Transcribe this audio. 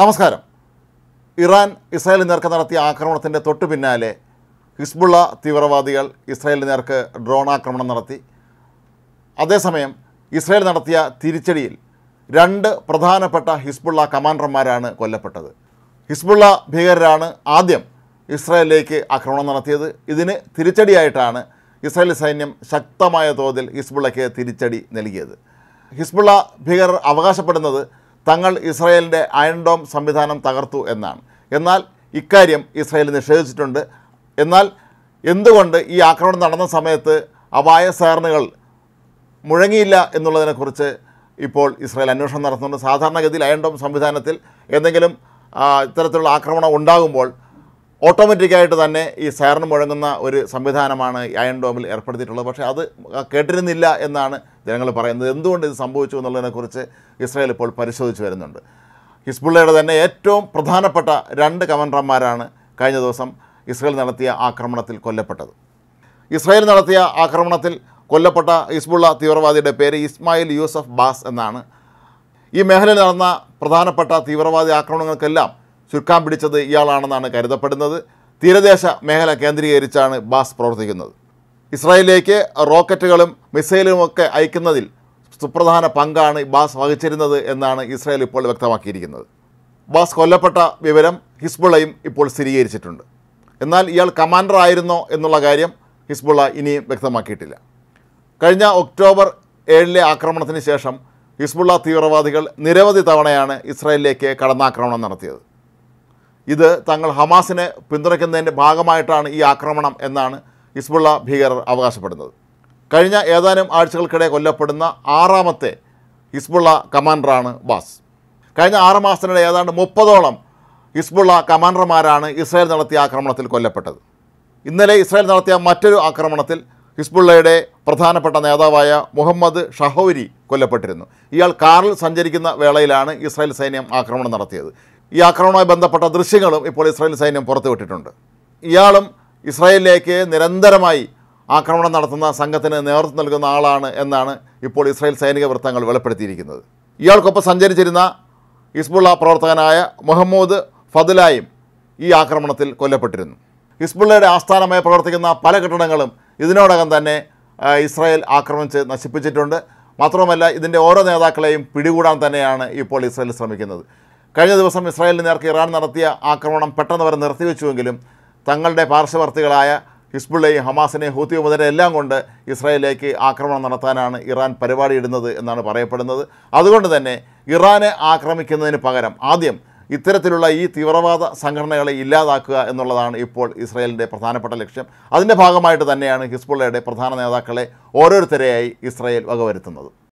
നമസ്കാരം ഇറാൻ ഇസ്രായേലിന് നേർക്ക് നടത്തിയ ആക്രമണത്തിൻ്റെ തൊട്ടു പിന്നാലെ ഹിസ്ബുള്ള തീവ്രവാദികൾ ഇസ്രായേലിന് നേർക്ക് ഡ്രോൺ ആക്രമണം നടത്തി അതേസമയം ഇസ്രായേൽ നടത്തിയ തിരിച്ചടിയിൽ രണ്ട് പ്രധാനപ്പെട്ട ഹിസ്ബുള്ള കമാൻഡർമാരാണ് കൊല്ലപ്പെട്ടത് ഹിസ്ബുള്ള ഭീകരരാണ് ആദ്യം ഇസ്രായേലിലേക്ക് ആക്രമണം നടത്തിയത് ഇതിന് തിരിച്ചടിയായിട്ടാണ് ഇസ്രായേൽ സൈന്യം ശക്തമായ തോതിൽ ഹിസ്ബുള്ളയ്ക്ക് തിരിച്ചടി നൽകിയത് ഹിസ്ബുള്ള ഭീകരർ അവകാശപ്പെടുന്നത് തങ്ങൾ അയൺ അയൺഡോം സംവിധാനം തകർത്തു എന്നാണ് എന്നാൽ ഇക്കാര്യം ഇസ്രായേൽ നിഷേധിച്ചിട്ടുണ്ട് എന്നാൽ എന്തുകൊണ്ട് ഈ ആക്രമണം നടന്ന സമയത്ത് അപായ സേർണകൾ മുഴങ്ങിയില്ല എന്നുള്ളതിനെക്കുറിച്ച് ഇപ്പോൾ ഇസ്രായേൽ അന്വേഷണം നടത്തുന്നുണ്ട് സാധാരണഗതിയിൽ അയൺഡോം സംവിധാനത്തിൽ എന്തെങ്കിലും ഇത്തരത്തിലുള്ള ആക്രമണം ഉണ്ടാകുമ്പോൾ ഓട്ടോമാറ്റിക്കായിട്ട് തന്നെ ഈ സയറിന് മുഴങ്ങുന്ന ഒരു സംവിധാനമാണ് ഡോമിൽ ഏർപ്പെടുത്തിയിട്ടുള്ളത് പക്ഷേ അത് കേട്ടിരുന്നില്ല എന്നാണ് ജനങ്ങൾ പറയുന്നത് എന്തുകൊണ്ട് ഇത് സംഭവിച്ചു എന്നുള്ളതിനെക്കുറിച്ച് ഇസ്രായേൽ ഇപ്പോൾ പരിശോധിച്ച് വരുന്നുണ്ട് ഹിസ്ബുള്ളയുടെ തന്നെ ഏറ്റവും പ്രധാനപ്പെട്ട രണ്ട് കമാൻഡർമാരാണ് കഴിഞ്ഞ ദിവസം ഇസ്രായേൽ നടത്തിയ ആക്രമണത്തിൽ കൊല്ലപ്പെട്ടത് ഇസ്രായേൽ നടത്തിയ ആക്രമണത്തിൽ കൊല്ലപ്പെട്ട ഹിസ്ബുള്ള തീവ്രവാദിയുടെ പേര് ഇസ്മായിൽ യൂസഫ് ബാസ് എന്നാണ് ഈ മേഖലയിൽ നടന്ന പ്രധാനപ്പെട്ട തീവ്രവാദി ആക്രമണങ്ങൾക്കെല്ലാം ചുരുക്കാൻ പിടിച്ചത് ഇയാളാണെന്നാണ് കരുതപ്പെടുന്നത് തീരദേശ മേഖല കേന്ദ്രീകരിച്ചാണ് ബാസ് പ്രവർത്തിക്കുന്നത് ഇസ്രായേലിലേക്ക് റോക്കറ്റുകളും മിസൈലുമൊക്കെ അയക്കുന്നതിൽ സുപ്രധാന പങ്കാണ് ബാസ് വഹിച്ചിരുന്നത് എന്നാണ് ഇസ്രായേൽ ഇപ്പോൾ വ്യക്തമാക്കിയിരിക്കുന്നത് ബാസ് കൊല്ലപ്പെട്ട വിവരം ഹിസ്ബുള്ളയും ഇപ്പോൾ സ്ഥിരീകരിച്ചിട്ടുണ്ട് എന്നാൽ ഇയാൾ കമാൻഡർ ആയിരുന്നോ എന്നുള്ള കാര്യം ഹിസ്ബുള്ള ഇനിയും വ്യക്തമാക്കിയിട്ടില്ല കഴിഞ്ഞ ഒക്ടോബർ ഏഴിലെ ആക്രമണത്തിന് ശേഷം ഹിസ്ബുള്ള തീവ്രവാദികൾ നിരവധി തവണയാണ് ഇസ്രായേലിലേക്ക് കടന്നാക്രമണം നടത്തിയത് ഇത് തങ്ങൾ ഹമാസിനെ പിന്തുണയ്ക്കുന്നതിൻ്റെ ഭാഗമായിട്ടാണ് ഈ ആക്രമണം എന്നാണ് ഹിസ്ബുള്ള ഭീകരർ അവകാശപ്പെടുന്നത് കഴിഞ്ഞ ഏതാനും ആഴ്ചകൾക്കിടെ കൊല്ലപ്പെടുന്ന ആറാമത്തെ ഹിസ്ബുള്ള കമാൻഡറാണ് ബാസ് കഴിഞ്ഞ ആറ് മാസത്തിനിടെ ഏതാണ്ട് മുപ്പതോളം ഹിസ്ബുള്ള കമാൻഡർമാരാണ് ഇസ്രായേൽ നടത്തിയ ആക്രമണത്തിൽ കൊല്ലപ്പെട്ടത് ഇന്നലെ ഇസ്രായേൽ നടത്തിയ മറ്റൊരു ആക്രമണത്തിൽ ഹിസ്ബുള്ളയുടെ പ്രധാനപ്പെട്ട നേതാവായ മുഹമ്മദ് ഷഹോരി കൊല്ലപ്പെട്ടിരുന്നു ഇയാൾ കാറിൽ സഞ്ചരിക്കുന്ന വേളയിലാണ് ഇസ്രായേൽ സൈന്യം ആക്രമണം നടത്തിയത് ഈ ആക്രമണവുമായി ബന്ധപ്പെട്ട ദൃശ്യങ്ങളും ഇപ്പോൾ ഇസ്രായേൽ സൈന്യം പുറത്തുവിട്ടിട്ടുണ്ട് ഇയാളും ഇസ്രായേലിലേക്ക് നിരന്തരമായി ആക്രമണം നടത്തുന്ന സംഘത്തിന് നേതൃത്വം നൽകുന്ന ആളാണ് എന്നാണ് ഇപ്പോൾ ഇസ്രായേൽ സൈനിക വൃത്തങ്ങൾ വെളിപ്പെടുത്തിയിരിക്കുന്നത് ഇയാൾക്കൊപ്പം സഞ്ചരിച്ചിരുന്ന ഹിസ്ബുള്ള പ്രവർത്തകനായ മുഹമ്മദ് ഫതുലായും ഈ ആക്രമണത്തിൽ കൊല്ലപ്പെട്ടിരുന്നു ഹിസ്ബുള്ളയുടെ ആസ്ഥാനമായി പ്രവർത്തിക്കുന്ന പല കെട്ടിടങ്ങളും ഇതിനോടകം തന്നെ ഇസ്രായേൽ ആക്രമിച്ച് നശിപ്പിച്ചിട്ടുണ്ട് മാത്രമല്ല ഇതിൻ്റെ ഓരോ നേതാക്കളെയും പിടികൂടാൻ തന്നെയാണ് ഇപ്പോൾ ഇസ്രായേൽ ശ്രമിക്കുന്നത് കഴിഞ്ഞ ദിവസം ഇസ്രായേലിന് നേർക്ക് ഇറാൻ നടത്തിയ ആക്രമണം പെട്ടെന്ന് വരെ നിർത്തിവെച്ചുവെങ്കിലും തങ്ങളുടെ പാർശ്വവർത്തികളായ ഹിസ്ബുള്ളയും ഹമാസിനെയും ഹൂത്തി മുതലെ എല്ലാം കൊണ്ട് ഇസ്രായേലിലേക്ക് ആക്രമണം നടത്താനാണ് ഇറാൻ പരിപാടിയിടുന്നത് എന്നാണ് പറയപ്പെടുന്നത് അതുകൊണ്ട് തന്നെ ഇറാനെ ആക്രമിക്കുന്നതിന് പകരം ആദ്യം ഇത്തരത്തിലുള്ള ഈ തീവ്രവാദ സംഘടനകളെ ഇല്ലാതാക്കുക എന്നുള്ളതാണ് ഇപ്പോൾ ഇസ്രായേലിൻ്റെ പ്രധാനപ്പെട്ട ലക്ഷ്യം അതിൻ്റെ ഭാഗമായിട്ട് തന്നെയാണ് ഹിസ്ബുള്ളയുടെ പ്രധാന നേതാക്കളെ ഓരോരുത്തരെയായി ഇസ്രായേൽ വകവരുത്തുന്നത്